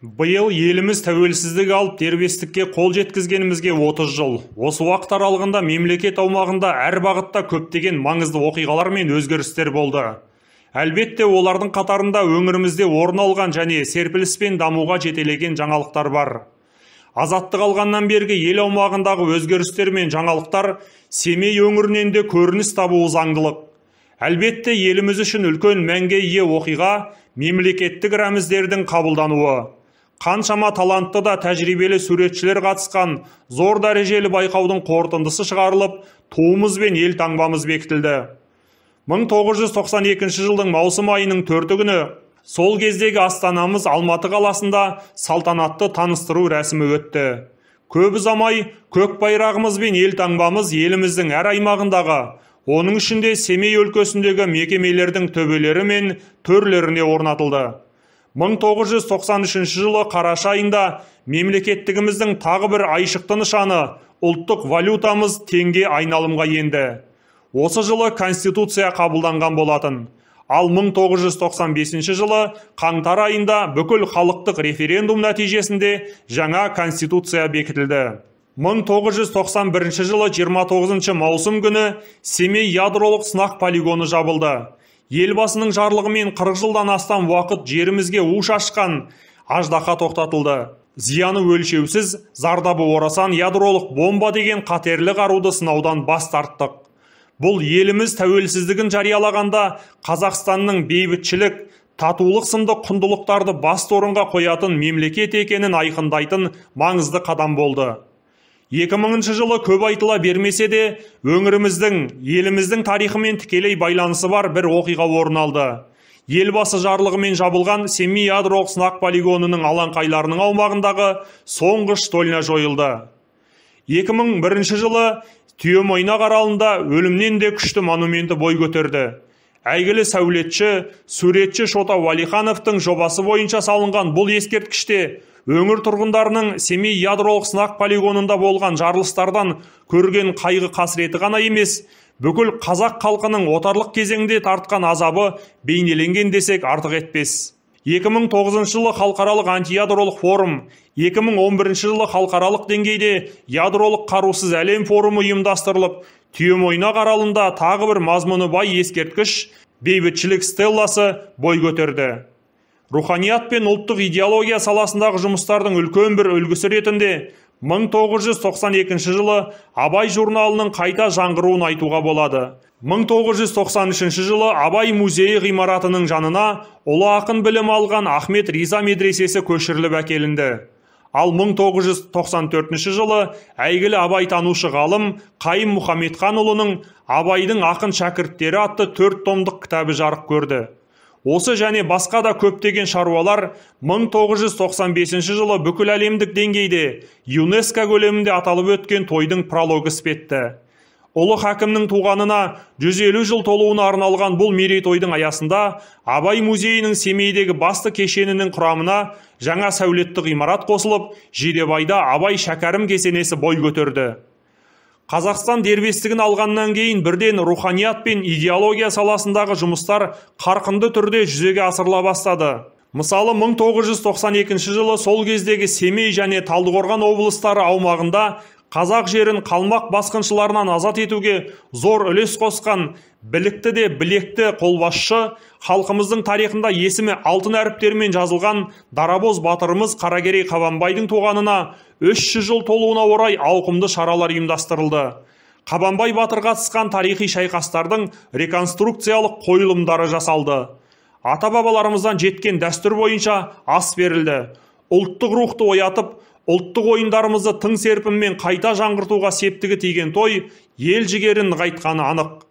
биыл еліміз тәуелсіздік алып дербестікке қол жеткізгенімізге 30 жыл осы уақыт аралығында мемлекет аумағында әр бағытта көптеген маңызды оқиғалар мен өзгерістер болды әлбетте олардың қатарында өңірімізде орын алған және серпіліспен дамуға жетелеген жаңалықтар бар азаттық алғаннан бергі ел аумағындағы өзгерістер мен жаңалықтар семей өңірінен де көрініс табуы заңдылық әлбетте еліміз үшін үлкен мәнге ие оқиға мемлекеттік рәміздердің қабылдануы қаншама талантты да тәжірибелі суретшілер қатысқан зор дәрежелі байқаудың қорытындысы шығарылып туымыз бен елтаңбамыз бекітілді 1992 жылдың маусым айының төрті күні сол кездегі астанамыз алматы қаласында салтанатты таныстыру рәсімі өтті көп ұзамай көк байрағымыз бен елтаңбамыз еліміздің әр аймағындағы оның ішінде семей өлкесіндегі мекемелердің төбелері мен төрлеріне орнатылды 1993 жылы қараша айында мемлекеттігіміздің тағы бір айшықты нышаны ұлттық валютамыз теңге айналымға енді осы жылы конституция қабылданған болатын ал 1995 жылы қаңтар айында бүкіл халықтық референдум нәтижесінде жаңа конституция бекітілді 1991 жылы 29 маусым күні Семей ядролық сынақ полигоны жабылды елбасының жарлығымен 40 жылдан астам уақыт жерімізге у шашқан аждақа тоқтатылды зияны өлшеусіз зардабы орасан ядролық бомба деген қатерлі қаруды сынаудан бас тарттық бұл еліміз тәуелсіздігін жариялағанда қазақстанның бейбітшілік татулық сынды құндылықтарды басты орынға қоятын мемлекет екенін айқындайтын маңызды қадам болды 2000 жылы көп айтыла бермесе де өңіріміздің еліміздің тарихымен тікелей байланысы бар бір оқиға орын алды елбасы жарлығымен жабылған семей ядролық сынақ полигонының алаңқайларының аумағындағы соңғы штольня жойылды 2001 жылы түйемойнақ аралында өлімнен де күшті монументі бой көтерді әйгілі сәулетші суретші шота уәлихановтың жобасы бойынша салынған бұл ескерткіште өңір тұрғындарының семей ядролық сынақ полигонында болған жарылыстардан көрген қайғы қасіреті ғана емес бүкіл қазақ халқының отарлық кезеңде тартқан азабы бейнеленген десек артық етпес 2009 жылы халықаралық антиядролық форум 2011 жылы халықаралық деңгейде ядролық қарусыз әлем форумы ұйымдастырылып түйемойнақ аралында тағы бір мазмұны бай ескерткіш бейбітшілік стелласы бой көтерді руханият пен ұлттық идеология саласындағы жұмыстардың үлкен бір үлгісі ретінде 1992 жылы абай журналының қайта жаңғыруын айтуға болады 1993 жылы абай музейі ғимаратының жанына ұлы ақын білім алған ахмет риза медресесі көшіріліп әкелінді ал 1994 жылы әйгілі Абай танушы ғалым қайым мұхамедханұлының абайдың ақын шәкірттері атты төрт томдық кітабы жарық көрді осы және басқа да көптеген шаруалар 1995 жылы бүкіл әлемдік деңгейде юнеско көлемінде аталып өткен тойдың прологы іспетті ұлы хакімнің туғанына 150 жыл толуына арналған бұл тойдың аясында абай музейінің семейдегі басты кешенінің құрамына жаңа сәулетті ғимарат қосылып жидебайда абай шәкәрім кесенесі бой көтерді қазақстан дербестігін алғаннан кейін бірден руханият пен идеология саласындағы жұмыстар қарқынды түрде жүзеге асырыла бастады мысалы 1992 жылы сол кездегі семей және талдықорған облыстары аумағында қазақ жерін қалмақ басқыншыларынан азат етуге зор үлес қосқан білікті де білекті қолбасшы халқымыздың тарихында есімі алтын әріптермен жазылған дарабоз батырымыз қаракерей қабанбайдың туғанына 300 жыл толуына орай ауқымды шаралар ұйымдастырылды қабанбай батыр қатысқан тарихи шайқастардың реконструкциялық қойылымдары жасалды ата бабаларымыздан жеткен дәстүр бойынша ас берілді ұлттық рухты оятып ұлттық ойындарымызды тың серпінмен қайта жаңғыртуға септігі тиген той ел жігерін нығайтқаны анық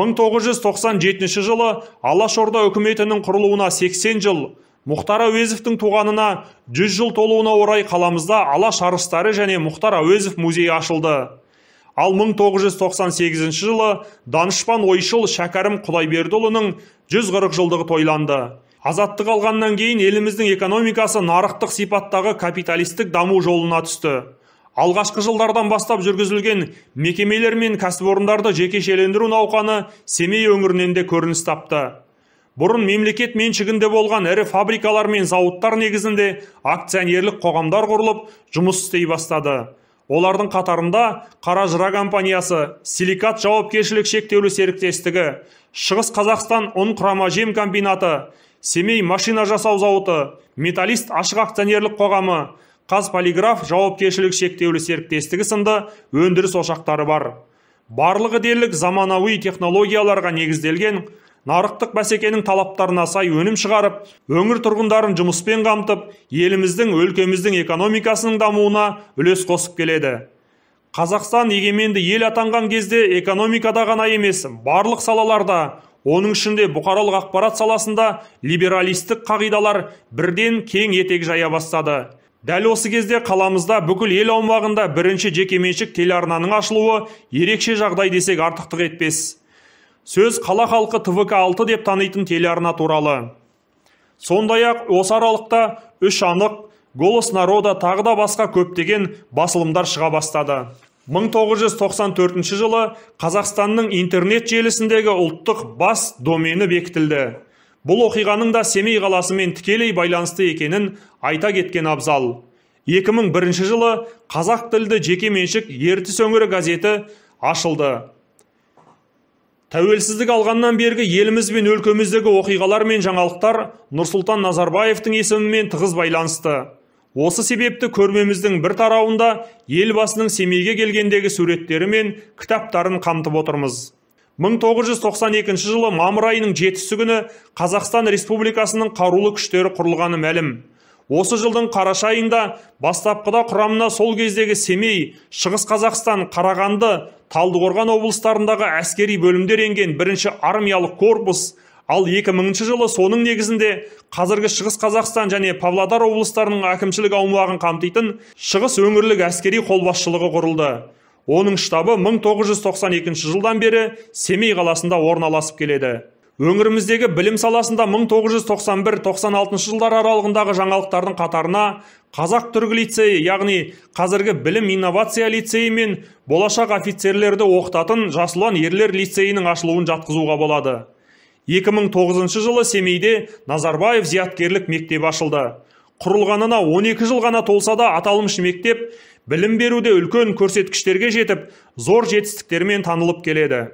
1997 жылы алашорда үкіметінің құрылуына 80 жыл мұхтар әуезовтің туғанына 100 жыл толуына орай қаламызда алаш арыстары және мұхтар әуезов музейі ашылды ал 1998 жылы данышпан ойшыл шәкәрім құдайбердіұлының 140 жылдығы тойланды азаттық алғаннан кейін еліміздің экономикасы нарықтық сипаттағы капиталистік даму жолына түсті алғашқы жылдардан бастап жүргізілген мекемелер мен кәсіпорындарды жекешелендіру науқаны семей өңірінен де көрініс тапты бұрын мемлекет меншігінде болған ірі фабрикалар мен зауыттар негізінде акционерлік қоғамдар құрылып жұмыс істей бастады олардың қатарында қаражыра компаниясы силикат жауапкершілік шектеулі серіктестігі шығыс қазақстан ұн құрама жем комбинаты семей машина жасау зауыты металлист ашық акционерлік қоғамы қазполиграф жауапкершілігі шектеулі серіктестігі сынды өндіріс ошақтары бар барлығы дерлік заманауи технологияларға негізделген нарықтық бәсекенің талаптарына сай өнім шығарып өңір тұрғындарын жұмыспен қамтып еліміздің өлкеміздің экономикасының дамуына үлес қосып келеді қазақстан егеменді ел атанған кезде экономикада ғана емес барлық салаларда оның ішінде бұқаралық ақпарат саласында либералистік қағидалар бірден кең етек жая бастады дәл осы кезде қаламызда бүкіл ел аумағында бірінші жекеменшік телеарнаның ашылуы ерекше жағдай десек артықтық етпес сөз қала халқы твк алты деп танитын телеарна туралы сондай ақ осы аралықта үш анық голос народа тағы да басқа көптеген басылымдар шыға бастады 1994 жылы Қазақстанның интернет желісіндегі ұлттық бас домені бекітілді бұл оқиғаның да семей қаласымен тікелей байланысты екенін айта кеткен абзал 2001 жылы қазақ тілді жекеменшік ертіс өңірі газеті ашылды тәуелсіздік алғаннан бергі еліміз бен өлкеміздегі оқиғалар мен жаңалықтар нұрсұлтан назарбаевтың есімімен тығыз байланысты осы себепті көрмеміздің бір тарауында елбасының семейге келгендегі суреттері мен кітаптарын қамтып отырмыз 1992 жылы мамыр айының жетісі күні қазақстан республикасының қарулы күштері құрылғаны мәлім осы жылдың қараша айында бастапқыда құрамына сол кездегі семей шығыс қазақстан қарағанды талдықорған облыстарындағы әскери бөлімдер енген бірінші армиялық корпус ал 2000 жылы соның негізінде қазіргі шығыс қазақстан және павлодар облыстарының әкімшілік аумағын қамтитын шығыс өңірлік әскери қолбасшылығы құрылды оның штабы 1992 жылдан бері семей қаласында орналасып келеді өңіріміздегі білім саласында 1991-96 жылдар аралығындағы жаңалықтардың қатарына қазақ түрік лицейі яғни қазіргі білім инновация лицейі мен болашақ офицерлерді оқытатын жасұлан ерлер лицейінің ашылуын жатқызуға болады 2009 жылы семейде назарбаев зияткерлік мектебі ашылды құрылғанына 12 жыл ғана толса да аталмыш мектеп білім беруде үлкен көрсеткіштерге жетіп зор жетістіктермен танылып келеді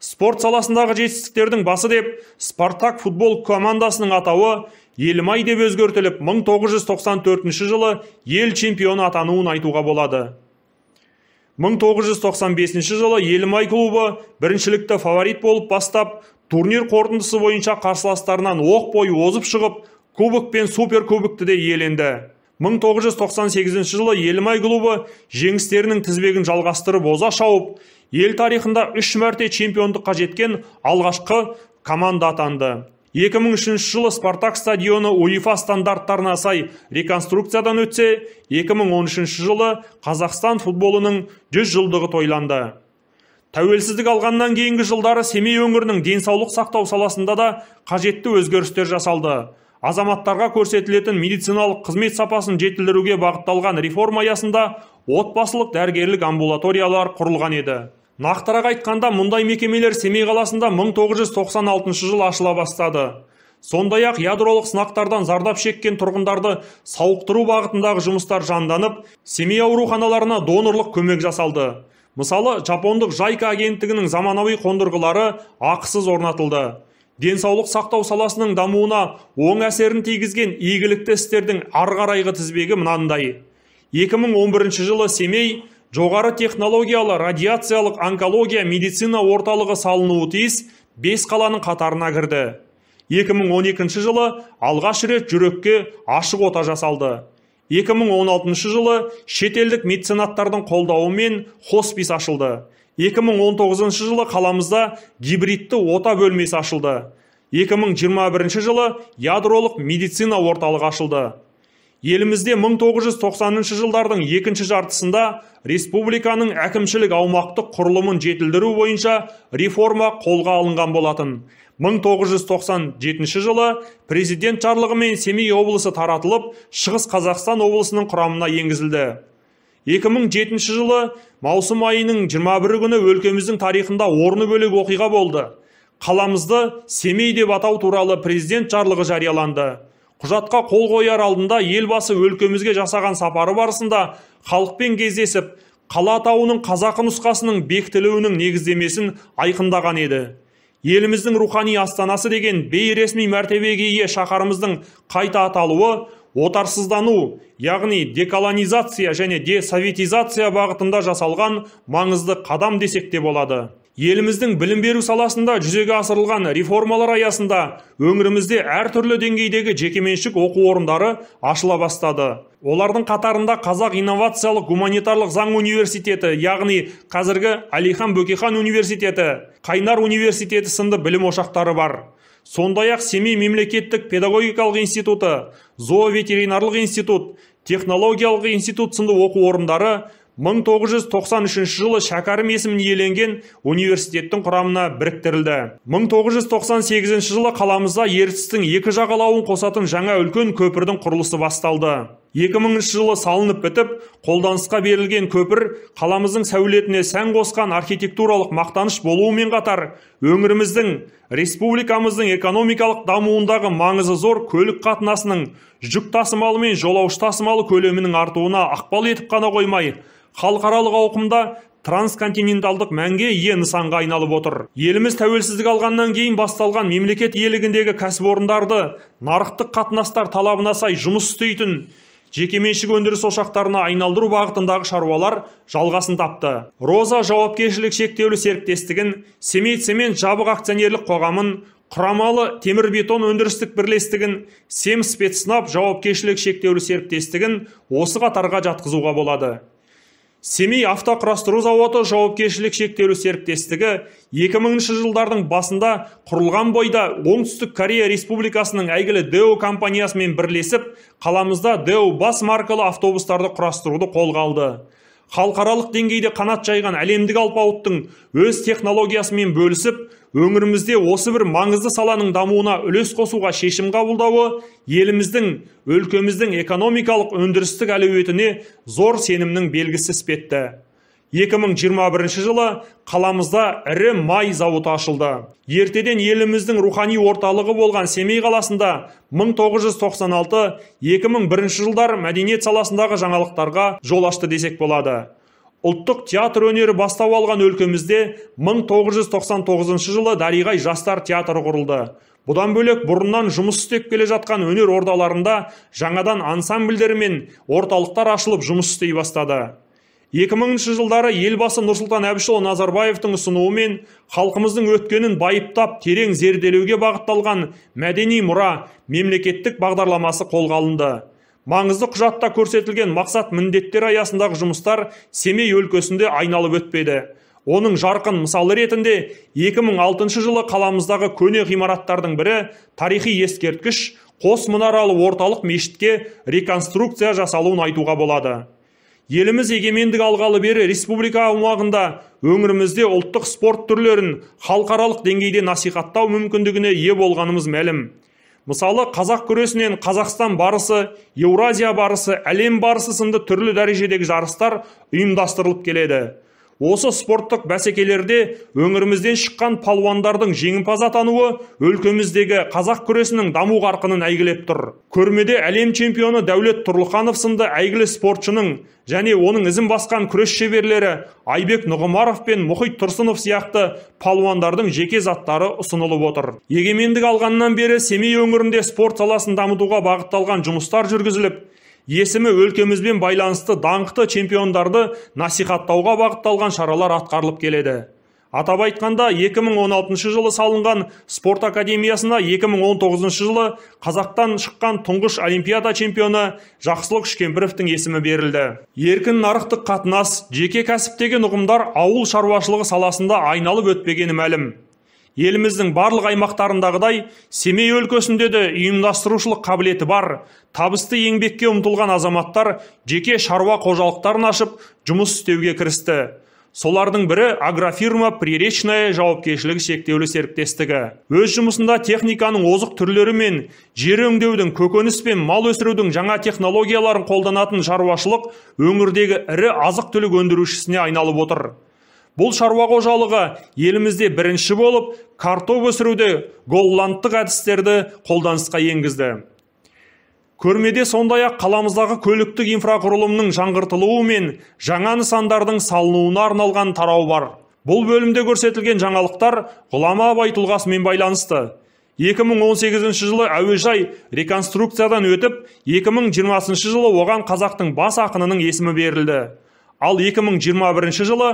спорт саласындағы жетістіктердің басы деп спартак футбол командасының атауы елімай деп өзгертіліп 1994 жылы ел чемпионы атануын айтуға болады 1995 жылы елімай клубы біріншілікті фаворит болып бастап турнир қорытындысы бойынша қарсыластарынан оқ бойы озып шығып кубок пен суперкубокты де иеленді 1998 жылы елімай клубы жеңістерінің тізбегін жалғастырып оза шауып ел тарихында үш мәрте чемпиондыққа жеткен алғашқы команда атанды 2003 жылы «Спартак» стадионы уефа стандарттарына сай реконструкциядан өтсе 2013 жылы Қазақстан футболының 100 жылдығы тойланды тәуелсіздік алғаннан кейінгі жылдары семей өңірінің денсаулық сақтау саласында да қажетті өзгерістер жасалды азаматтарға көрсетілетін медициналық қызмет сапасын жетілдіруге бағытталған реформа аясында отбасылық дәрігерлік амбулаториялар құрылған еді нақтырақ айтқанда мұндай мекемелер семей қаласында 1996 жыл ашыла бастады сондай ақ ядролық сынақтардан зардап шеккен тұрғындарды сауықтыру бағытындағы жұмыстар жанданып семей ауруханаларына донорлық көмек жасалды мысалы жапондық жайка агенттігінің заманауи қондырғылары ақысыз орнатылды денсаулық сақтау саласының дамуына оң әсерін тигізген игілікті істердің ары қарайғы тізбегі мынандай 2011 жылы семей жоғары технологиялы радиациялық онкология медицина орталығы салынуы тиіс бес қаланың қатарына кірді 2012 жылы алғаш рет жүрекке ашық ота жасалды 2016 жылы шетелдік меценаттардың қолдауымен хоспис ашылды 2019 жылы қаламызда гибридті ота бөлмесі ашылды 2021 жылы ядролық медицина орталығы ашылды елімізде 1990 жылдардың екінші жартысында республиканың әкімшілік аумақтық құрылымын жетілдіру бойынша реформа қолға алынған болатын 1997 жылы президент жарлығымен семей облысы таратылып шығыс қазақстан облысының құрамына енгізілді 2007 жылы маусым айының 21 күні өлкеміздің тарихында орны бөлек оқиға болды қаламызды семей деп атау туралы президент жарлығы жарияланды құжатқа қол қояр алдында елбасы өлкемізге жасаған сапары барысында халықпен кездесіп қала атауының қазақы нұсқасының бекітілуінің негіздемесін айқындаған еді еліміздің рухани астанасы деген бейресми мәртебеге ие шаһарымыздың қайта аталуы отарсыздану яғни деколонизация және десоветизация бағытында жасалған маңызды қадам десек те болады еліміздің білім беру саласында жүзеге асырылған реформалар аясында өңірімізде әртүрлі деңгейдегі жекеменшік оқу орындары ашыла бастады олардың қатарында қазақ инновациялық гуманитарлық заң университеті яғни қазіргі әлихан бөкейхан университеті қайнар университеті сынды білім ошақтары бар сондай ақ семей мемлекеттік педагогикалық институты зооветеринарлық институт технологиялық институт сынды оқу орындары 1993 жылы шәкәрім есімін иеленген университеттің құрамына біріктірілді 1998 жылы қаламызда ертістің екі жағалауын қосатын жаңа үлкен көпірдің құрылысы басталды 2000 жылы салынып бітіп қолданысқа берілген көпір қаламыздың сәулетіне сән қосқан архитектуралық мақтаныш болуымен қатар өңіріміздің республикамыздың экономикалық дамуындағы маңызы зор көлік қатынасының жүк тасымалы мен жолаушы тасымалы көлемінің артуына ақпал етіп қана қоймай халықаралық ауқымда трансконтиненталдық мәнге ие нысанға айналып отыр еліміз тәуелсіздік алғаннан кейін басталған мемлекет иелігіндегі кәсіпорындарды нарықтық қатынастар талабына сай жұмыс істейтін жекеменшік өндіріс ошақтарына айналдыру бағытындағы шаруалар жалғасын тапты роза жауапкершілік шектеулі серіктестігін семей цемент жабық акционерлік қоғамын құрамалы темір бетон өндірістік бірлестігін семспецснаб жауапкершілігі шектеулі серіктестігін осы қатарға жатқызуға болады семей автоқұрастыру зауыты жауапкершілік шектеулі серіктестігі 2000 жылдардың басында құрылған бойда оңтүстік корея республикасының әйгілі део компаниясымен бірлесіп қаламызда део бас маркалы автобустарды құрастыруды қолға алды халықаралық деңгейде қанат жайған әлемдік алпауыттың өз технологиясымен бөлісіп өңірімізде осы бір маңызды саланың дамуына үлес қосуға шешім қабылдауы еліміздің өлкеміздің экономикалық өндірістік әлеуетіне зор сенімнің белгісі іспетті 2021 жылы қаламызда ірі май зауыты ашылды ертеден еліміздің рухани орталығы болған семей қаласында 1996-2001 жылдар мәдениет саласындағы жаңалықтарға жол ашты десек болады ұлттық театр өнері бастау алған өлкемізде 1999 жылы дариғай жастар театры құрылды бұдан бөлек бұрыннан жұмыс істеп келе жатқан өнер ордаларында жаңадан ансамбльдер мен орталықтар ашылып жұмыс істей бастады 2000 жылдары елбасы нұрсұлтан әбішұлы назарбаевтың ұсынуымен халқымыздың өткенін байыптап терең зерделеуге бағытталған мәдени мұра мемлекеттік бағдарламасы қолға алынды маңызды құжатта көрсетілген мақсат міндеттер аясындағы жұмыстар семей өлкесінде айналып өтпеді оның жарқын мысалы ретінде 2006 жылы қаламыздағы көне ғимараттардың бірі тарихи ескерткіш қос мұнаралы орталық мешітке реконструкция жасалуын айтуға болады еліміз егемендік алғалы бері республика аумағында өңірімізде ұлттық спорт түрлерін халықаралық деңгейде насихаттау мүмкіндігіне ие болғанымыз мәлім мысалы қазақ күресінен қазақстан барысы еуразия барысы әлем барысы сынды түрлі дәрежедегі жарыстар ұйымдастырылып келеді Осы спорттық бәсекелерде өңірімізден шыққан палуандардың жеңімпаз атануы өлкеміздегі қазақ күресінің даму қарқынын әйгілеп тұр. Көрмеде әлем чемпионы Дәулет Тұрлыханов сынды әйгілі спортшының және оның ізін басқан күрес шеберлері Айбек Нұғымаров пен Мұхит Тұрсынов сияқты палуандардың жеке заттары ұсынылып отыр. Егемендік алғаннан бері Семей өңірінде спорт саласын дамытуға бағытталған жұмыстар жүргізіліп, есімі өлкемізбен байланысты даңқты чемпиондарды насихаттауға бағытталған шаралар атқарылып келеді атап айтқанда 2016 жылы салынған спорт академиясына 2019 жылы қазақтан шыққан тұңғыш олимпиада чемпионы жақсылық үшкемпіровтің есімі берілді еркін нарықтық қатынас жеке кәсіп деген ұғымдар ауыл шаруашылығы саласында айналып өтпегені мәлім еліміздің барлық аймақтарындағыдай семей өлкесінде де ұйымдастырушылық қабілеті бар табысты еңбекке ұмтылған азаматтар жеке шаруа қожалықтарын ашып жұмыс істеуге кірісті солардың бірі агрофирма приречная жауапкершілігі шектеулі серіктестігі өз жұмысында техниканың озық түрлері мен жер өңдеудің көкөніс пен мал өсірудің жаңа технологияларын қолданатын шаруашылық өңірдегі ірі азық түлік өндірушісіне айналып отыр бұл шаруа қожалығы елімізде бірінші болып картоп өсіруде голландтық әдістерді қолданысқа енгізді көрмеде сондай ақ қаламыздағы көліктік инфрақұрылымның жаңғыртылуы мен жаңа нысандардың салынуына арналған тарау бар бұл бөлімде көрсетілген жаңалықтар ғұлама тұлғасымен байланысты 2018 жылы әуежай реконструкциядан өтіп 2020 жылы оған қазақтың бас ақынының есімі берілді ал 2021 жылы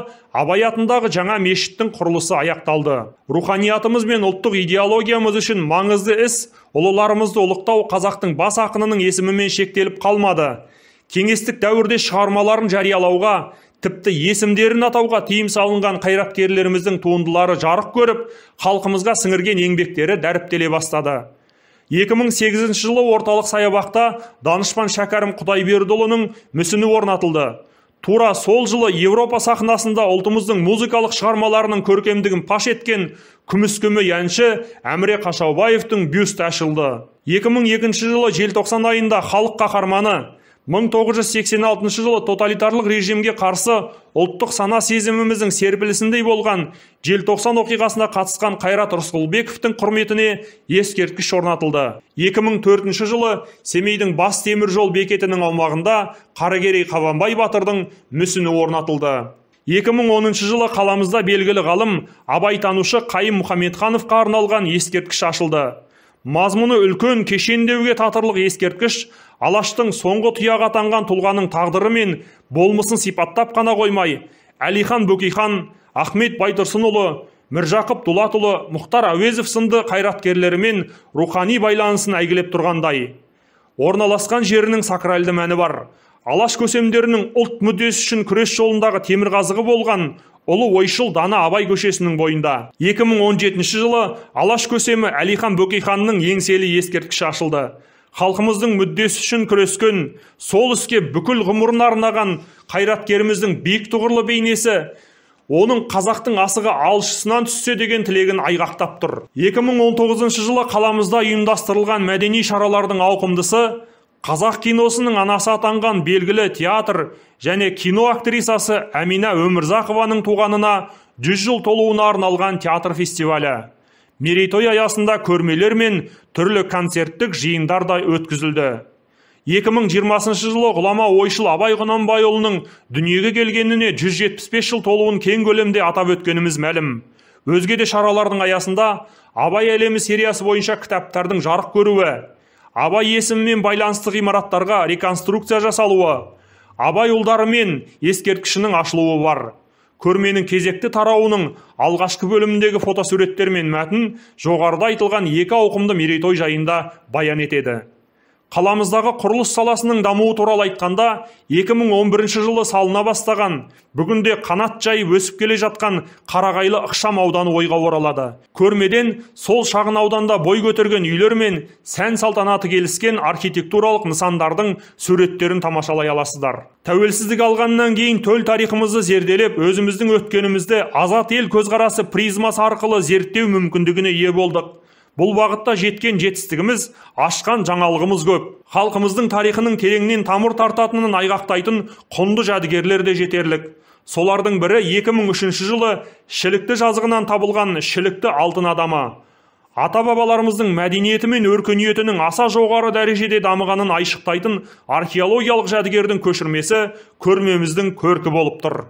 абай атындағы жаңа мешіттің құрылысы аяқталды руханиятымыз бен ұлттық идеологиямыз үшін маңызды іс ұлыларымызды ұлықтау қазақтың бас ақынының есімімен шектеліп қалмады кеңестік дәуірде шығармаларын жариялауға тіпті есімдерін атауға тыйым салынған қайраткерлеріміздің туындылары жарық көріп халқымызға сіңірген еңбектері дәріптеле бастады 2008 жылы орталық саябақта данышпан шәкәрім құдайбердіұлының мүсіні орнатылды тура сол жылы еуропа сахнасында ұлтымыздың музыкалық шығармаларының көркемдігін паш еткен көмей әнші әміре қашаубаевтың бюсті ашылды 2002 жылы желтоқсан айында халық қаһарманы 1986 жылы тоталитарлық режимге қарсы ұлттық сана сезіміміздің серпілісіндей болған желтоқсан оқиғасына қатысқан қайрат рысқұлбековтің құрметіне ескерткіш орнатылды 2004 жылы семейдің бас теміржол бекетінің аумағында қаракерей қабанбай батырдың мүсіні орнатылды 2010 жылы қаламызда белгілі ғалым абайтанушы қайым мұхамедхановқа арналған ескерткіш ашылды мазмұны үлкен кешендеуге татырлық ескерткіш алаштың соңғы тұяғы атанған тұлғаның тағдыры мен болмысын сипаттап қана қоймай әлихан бөкейхан ахмет байтұрсынұлы міржақып дулатұлы мұхтар әуезов сынды қайраткерлерімен рухани байланысын әйгілеп тұрғандай орналасқан жерінің сакральды мәні бар алаш көсемдерінің ұлт мүддесі үшін күрес жолындағы темірқазығы болған ұлы ойшыл дана абай көшесінің бойында 2017 жылы алаш көсемі әлихан бөкейханның еңселі ескерткіші ашылды халқымыздың мүддесі үшін күрескен сол іске бүкіл ғұмырын арнаған қайраткеріміздің биік тұғырлы бейнесі оның қазақтың асығы алшысынан түссе деген тілегін айғақтап тұр 2019 жылы қаламызда ұйымдастырылған мәдени шаралардың ауқымдысы қазақ киносының анасы атанған белгілі театр және кино актрисасы әмина өмірзақованың туғанына 100 жыл толуына арналған театр фестивалі мерейтой аясында көрмелер мен түрлі концерттік жиындар да өткізілді 2020 жылы ғұлама ойшыл абай құнанбайұлының дүниеге келгеніне 175 жыл толуын кең көлемде атап өткеніміз мәлім өзге де шаралардың аясында абай әлемі сериясы бойынша кітаптардың жарық көруі абай есімімен байланысты ғимараттарға реконструкция жасалуы абай ұлдары мен ескерткішінің ашылуы бар көрменің кезекті тарауының алғашқы бөліміндегі фотосуреттер мен мәтін жоғарыда айтылған екі ауқымды мерейтой жайында баян етеді қаламыздағы құрылыс саласының дамуы туралы айтқанда 2011 жылы салына бастаған бүгінде қанат жайып өсіп келе жатқан қарағайлы ықшам ауданы ойға оралады көрмеден сол шағын ауданда бой көтерген үйлер мен сән салтанаты келіскен архитектуралық нысандардың суреттерін тамашалай аласыздар тәуелсіздік алғаннан кейін төл тарихымызды зерделеп өзіміздің өткенімізді азат ел көзқарасы призмасы арқылы зерттеу мүмкіндігіне ие болдық бұл бағытта жеткен жетістігіміз ашқан жаңалығымыз көп халқымыздың тарихының тереңінен тамыр тартатынын айғақтайтын құнды жәдігерлер де жетерлік солардың бірі 2003 жылы шілікті жазығынан табылған шілікті алтын адамы ата бабаларымыздың мәдениеті мен өркениетінің аса жоғары дәрежеде дамығанын айшықтайтын археологиялық жәдігердің көшірмесі көрмеміздің көркі болып тұр